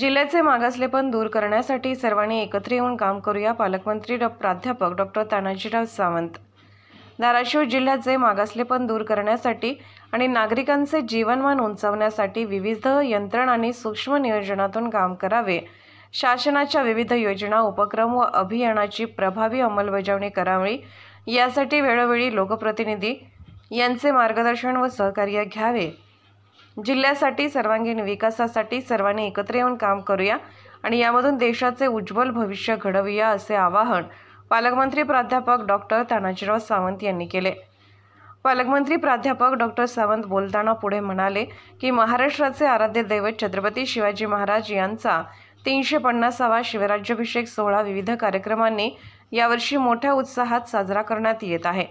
जिल्ह्याचे मागासलेपण दूर करण्यासाठी सर्वांनी एकत्र येऊन काम करूया पालकमंत्री डॉ प्राध्यापक डॉक्टर तानाजीराव सावंत धाराशिव जिल्ह्याचे मागासलेपण दूर करण्यासाठी आणि नागरिकांचे जीवनमान उंचावण्यासाठी विविध आणि सूक्ष्म नियोजनातून काम करावे शासनाच्या विविध योजना उपक्रम व अभियानाची प्रभावी अंमलबजावणी करावी यासाठी वेळोवेळी लोकप्रतिनिधी यांचे मार्गदर्शन व सहकार्य घ्यावे जिल्ह्यासाठी सर्वांगीण विकासासाठी सर्वांनी एकत्र येऊन काम करूया आणि यामधून देशाचे उज्ज्वल भविष्य घडवूया असे आवाहन पालकमंत्री प्राध्यापक डॉक्टर तानाजीराव सावंत यांनी केले पालकमंत्री प्राध्यापक डॉक्टर सावंत बोलताना पुढे म्हणाले की महाराष्ट्राचे आराध्य दैवत छत्रपती शिवाजी महाराज यांचा तीनशे पन्नासावा शिवराज्याभिषेक सोहळा विविध कार्यक्रमांनी यावर्षी मोठ्या उत्साहात साजरा करण्यात येत आहे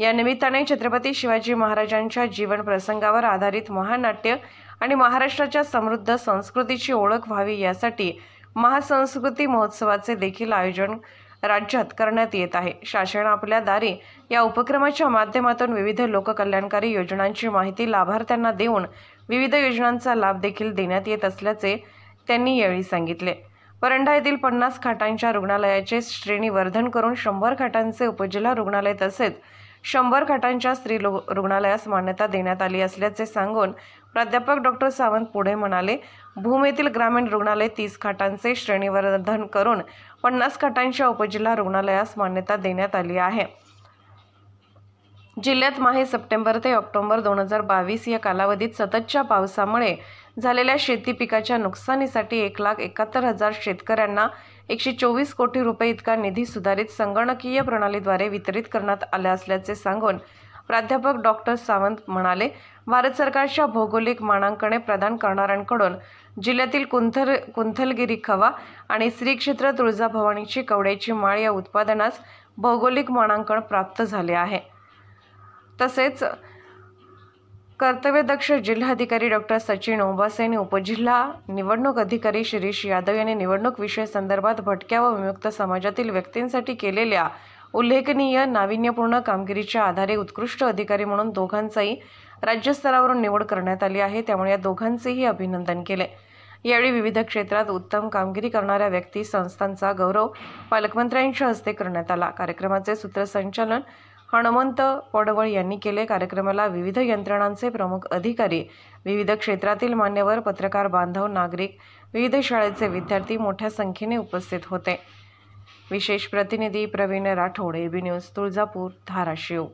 या निमित्ताने छत्रपती शिवाजी महाराजांच्या जीवन प्रसंगावर आधारित महानाट्य आणि महाराष्ट्राच्या समृद्ध संस्कृतीची ओळख व्हावी यासाठी महासंस्कृती महोत्सवाचे देखील आयोजन राज्यात करण्यात येत आहे शासन आपल्या दारी या उपक्रमाच्या माध्यमातून विविध लोककल्याणकारी योजनांची माहिती लाभार्थ्यांना देऊन विविध योजनांचा लाभ देखील देण्यात येत असल्याचे त्यांनी यावेळी सांगितले परंडा येथील पन्नास खाटांच्या रुग्णालयाचे श्रेणीवर्धन करून शंभर खाटांचे उपजिल्हा रुग्णालय तसेच शंभर खाटांच्या स्त्री रुग्णालयास मान्यता देण्यात आली असल्याचे सांगून प्राध्यापक डॉक्टर सावंत पुढे म्हणाले भूम येथील ग्रामीण रुग्णालय तीस खाटांचे श्रेणीवर्धन करून पन्नास खाटांच्या उपजिल्हा रुग्णालयास मान्यता देण्यात आली आहे जिल्ह्यात माहे सप्टेंबर ते ऑक्टोबर दोन हजार बावीस या कालावधीत सततच्या पावसामुळे झालेल्या शेती पिकाच्या नुकसानीसाठी एक लाख एकाहत्तर हजार शेतकऱ्यांना एकशे चोवीस कोटी रुपये इतका निधी सुधारित संगणकीय प्रणालीद्वारे वितरित करण्यात आल्या असल्याचे सांगून प्राध्यापक डॉक्टर सावंत म्हणाले भारत सरकारच्या भौगोलिक मानांकने प्रदान करणाऱ्यांकडून जिल्ह्यातील कुंथल कुंथलगिरी खवा आणि श्री क्षेत्र तुळजाभवानीची कवड्याची माळ या उत्पादनास भौगोलिक मानांकन प्राप्त झाले आहे तसेच कर्तव्यदक्ष जिल्हाधिकारी डॉक्टर सचिन ओंबास यांनी उपजिल्हा निवडणूक अधिकारी शिरीष यादव यांनी निवडणूक विषय संदर्भात भटक्या व विमुक्त समाजातील व्यक्तींसाठी केलेल्या उल्लेखनीय नाविन्यपूर्ण कामगिरीच्या आधारे उत्कृष्ट अधिकारी म्हणून दोघांचाही राज्यस्तरावरून निवड करण्यात आली आहे त्यामुळे या दोघांचेही अभिनंदन केले यावेळी विविध क्षेत्रात उत्तम कामगिरी करणाऱ्या व्यक्ती संस्थांचा गौरव पालकमंत्र्यांच्या हस्ते करण्यात आला कार्यक्रमाचे सूत्रसंचालन हणमंत पडवळ यांनी केले कार्यक्रमाला विविध यंत्रणांचे प्रमुख अधिकारी विविध क्षेत्रातील मान्यवर पत्रकार बांधव नागरिक विविध शाळेचे विद्यार्थी मोठ्या संख्येने उपस्थित होते विशेष प्रतिनिधी प्रवीण राठोड एबी न्यूज तुळजापूर धाराशिव